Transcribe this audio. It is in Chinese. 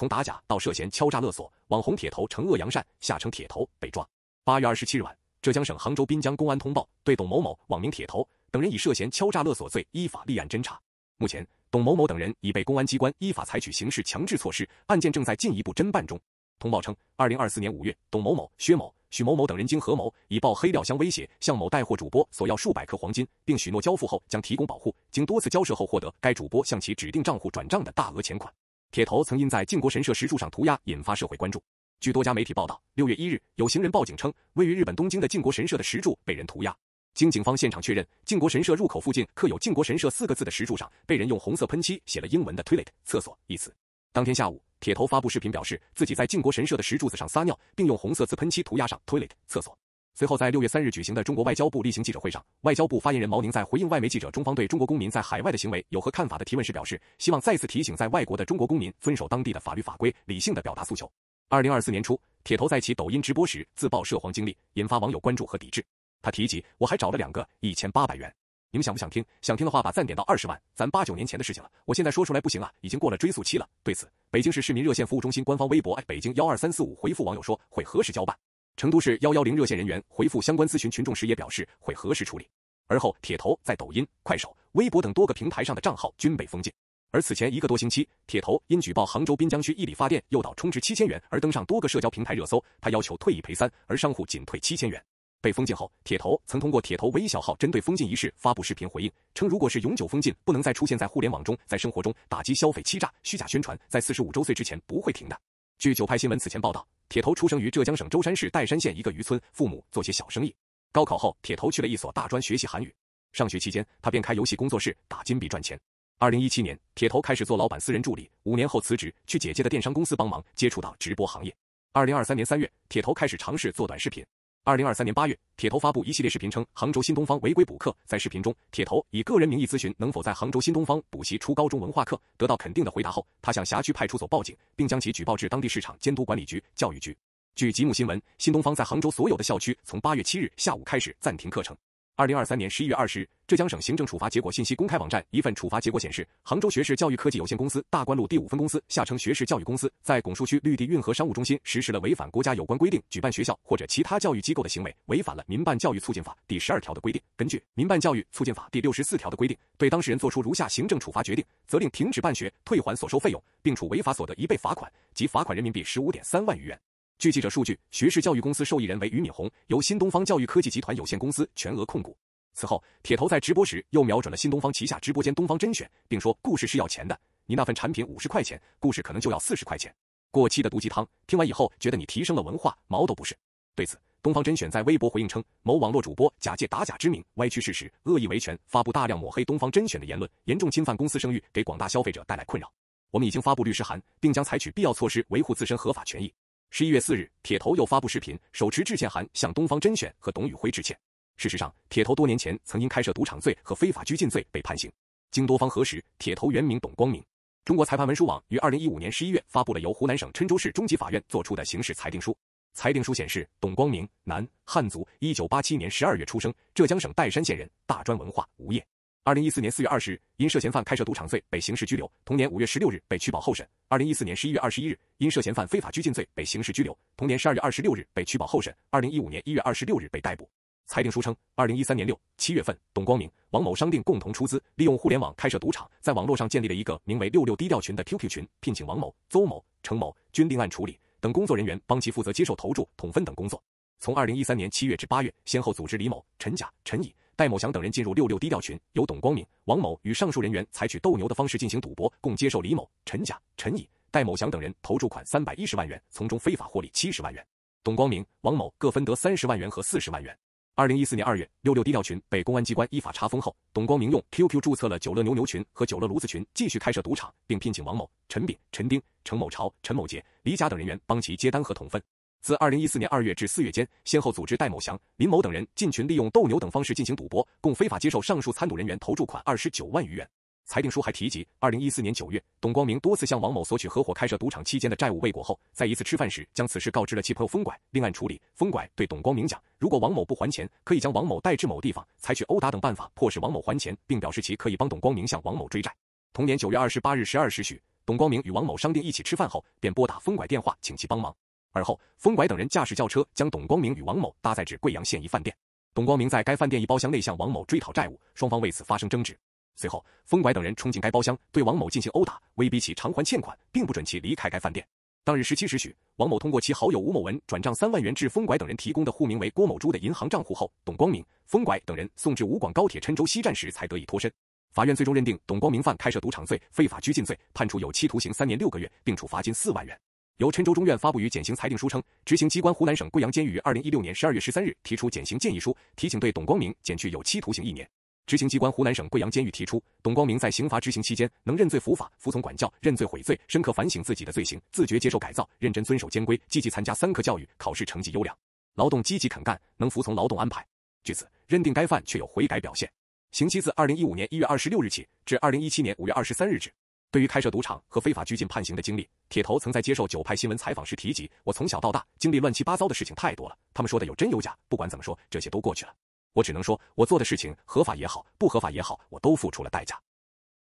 从打假到涉嫌敲诈勒索，网红铁头惩恶扬善，下称铁头被抓。八月二十七日晚，浙江省杭州滨江公安通报，对董某某网名铁头等人以涉嫌敲诈勒索罪依法立案侦查。目前，董某某等人已被公安机关依法采取刑事强制措施，案件正在进一步侦办中。通报称，二零二四年五月，董某某、薛某、许某某等人经合谋，以爆黑料相威胁，向某带货主播索要数百克黄金，并许诺交付后将提供保护。经多次交涉后，获得该主播向其指定账户转账的大额钱款。铁头曾因在靖国神社石柱上涂鸦引发社会关注。据多家媒体报道，六月一日，有行人报警称，位于日本东京的靖国神社的石柱被人涂鸦。经警方现场确认，靖国神社入口附近刻有“靖国神社”四个字的石柱上，被人用红色喷漆写了英文的 “toilet” 厕所一词。当天下午，铁头发布视频表示，自己在靖国神社的石柱子上撒尿，并用红色字喷漆涂鸦上 “toilet” 厕所。随后，在六月三日举行的中国外交部例行记者会上，外交部发言人毛宁在回应外媒记者中方对中国公民在海外的行为有何看法的提问时表示，希望再次提醒在外国的中国公民遵守当地的法律法规，理性的表达诉求。二零二四年初，铁头在其抖音直播时自曝涉黄经历，引发网友关注和抵制。他提及：“我还找了两个一千八百元，你们想不想听？想听的话，把赞点到二十万。咱八九年前的事情了，我现在说出来不行啊，已经过了追溯期了。”对此，北京市市民热线服务中心官方微博“北京幺二三四五”回复网友说，会何时交办。成都市幺幺零热线人员回复相关咨询群众时也表示会核实处理。而后，铁头在抖音、快手、微博等多个平台上的账号均被封禁。而此前一个多星期，铁头因举报杭州滨江区一理发店诱导充值七千元而登上多个社交平台热搜，他要求退一赔三，而商户仅退七千元。被封禁后，铁头曾通过铁头微小号针对封禁一事发布视频回应，称如果是永久封禁，不能再出现在互联网中，在生活中打击消费欺诈、虚假宣传，在四十五周岁之前不会停的。据九派新闻此前报道，铁头出生于浙江省舟山市岱山县一个渔村，父母做些小生意。高考后，铁头去了一所大专学习韩语。上学期间，他便开游戏工作室打金币赚钱。二零一七年，铁头开始做老板私人助理，五年后辞职去姐姐的电商公司帮忙，接触到直播行业。二零二三年三月，铁头开始尝试做短视频。二零二三年八月，铁头发布一系列视频称杭州新东方违规补课。在视频中，铁头以个人名义咨询能否在杭州新东方补习初高中文化课，得到肯定的回答后，他向辖区派出所报警，并将其举报至当地市场监督管理局、教育局。据极目新闻，新东方在杭州所有的校区从八月七日下午开始暂停课程。二零二三年十一月二十日，浙江省行政处罚结果信息公开网站一份处罚结果显示，杭州学士教育科技有限公司大关路第五分公司（下称学士教育公司）在拱墅区绿地运河商务中心实施了违反国家有关规定举办学校或者其他教育机构的行为，违反了《民办教育促进法》第十二条的规定。根据《民办教育促进法》第六十四条的规定，对当事人作出如下行政处罚决定：责令停止办学，退还所收费用，并处违法所得一倍罚款，即罚款人民币十五点三万余元。据记者数据，学士教育公司受益人为俞敏洪，由新东方教育科技集团有限公司全额控股。此后，铁头在直播时又瞄准了新东方旗下直播间东方甄选，并说：“故事是要钱的，你那份产品五十块钱，故事可能就要四十块钱。过期的毒鸡汤。”听完以后，觉得你提升了文化，毛都不是。对此，东方甄选在微博回应称：“某网络主播假借打假之名，歪曲事实，恶意维权，发布大量抹黑东方甄选的言论，严重侵犯公司声誉，给广大消费者带来困扰。我们已经发布律师函，并将采取必要措施维护自身合法权益。”十一月四日，铁头又发布视频，手持致歉函向东方甄选和董宇辉致歉。事实上，铁头多年前曾因开设赌场罪和非法拘禁罪被判刑。经多方核实，铁头原名董光明。中国裁判文书网于二零一五年十一月发布了由湖南省郴州市中级法院作出的刑事裁定书。裁定书显示，董光明，男，汉族，一九八七年十二月出生，浙江省岱山县人，大专文化，无业。二零一四年四月二十日，因涉嫌犯开设赌场罪被刑事拘留；同年五月十六日被取保候审。二零一四年十一月二十一日，因涉嫌犯非法拘禁罪被刑事拘留；同年十二月二十六日被取保候审。二零一五年一月二十六日被逮捕。裁定书称，二零一三年六、七月份，董光明、王某商定共同出资，利用互联网开设赌场，在网络上建立了一个名为“六六低调群”的 QQ 群，聘请王某、邹某、程某均另案处理等工作人员帮其负责接受投注、统分等工作。从二零一三年七月至八月，先后组织李某、陈甲、陈乙。戴某祥等人进入六六低调群，由董光明、王某与上述人员采取斗牛的方式进行赌博，共接受李某、陈甲、陈乙、戴某祥等人投注款三百一十万元，从中非法获利七十万元。董光明、王某各分得三十万元和四十万元。二零一四年二月，六六低调群被公安机关依法查封后，董光明用 QQ 注册了九乐牛牛群和九乐炉子群，继续开设赌场，并聘请王某、陈丙、陈丁、程某朝、陈某杰、李甲等人员帮其接单和统分。自二零一四年二月至四月间，先后组织戴某祥、林某等人进群，利用斗牛等方式进行赌博，共非法接受上述参赌人员投注款二十九万余元。裁定书还提及，二零一四年九月，董光明多次向王某索取合伙开设赌场期间的债务未果后，在一次吃饭时将此事告知了其朋友风拐，另案处理。风拐对董光明讲，如果王某不还钱，可以将王某带至某地方，采取殴打等办法迫使王某还钱，并表示其可以帮董光明向王某追债。同年九月二十八日十二时许，董光明与王某商定一起吃饭后，便拨打风拐电话，请其帮忙。而后，风拐等人驾驶轿车将董光明与王某搭载至贵阳县一饭店。董光明在该饭店一包厢内向王某追讨债务，双方为此发生争执。随后，风拐等人冲进该包厢，对王某进行殴打，威逼其偿还欠款，并不准其离开该饭店。当日十七时许，王某通过其好友吴某文转账三万元至风拐等人提供的户名为郭某珠的银行账户后，董光明、风拐等人送至武广高铁郴州西站时才得以脱身。法院最终认定董光明犯开设赌场罪、非法拘禁罪，判处有期徒刑三年六个月，并处罚金四万元。由郴州中院发布于减刑裁定书称，执行机关湖南省贵阳监狱于二零一六年十二月十三日提出减刑建议书，提请对董光明减去有期徒刑一年。执行机关湖南省贵阳监狱提出，董光明在刑罚执行期间能认罪服法，服从管教，认罪悔罪，深刻反省自己的罪行，自觉接受改造，认真遵守监规，积极参加三科教育，考试成绩优良，劳动积极肯干，能服从劳动安排。据此，认定该犯确有悔改表现，刑期自二零一五年一月二十六日起至二零一七年五月二十三日止。对于开设赌场和非法拘禁判刑的经历，铁头曾在接受九派新闻采访时提及：“我从小到大经历乱七八糟的事情太多了，他们说的有真有假。不管怎么说，这些都过去了。我只能说，我做的事情合法也好，不合法也好，我都付出了代价。”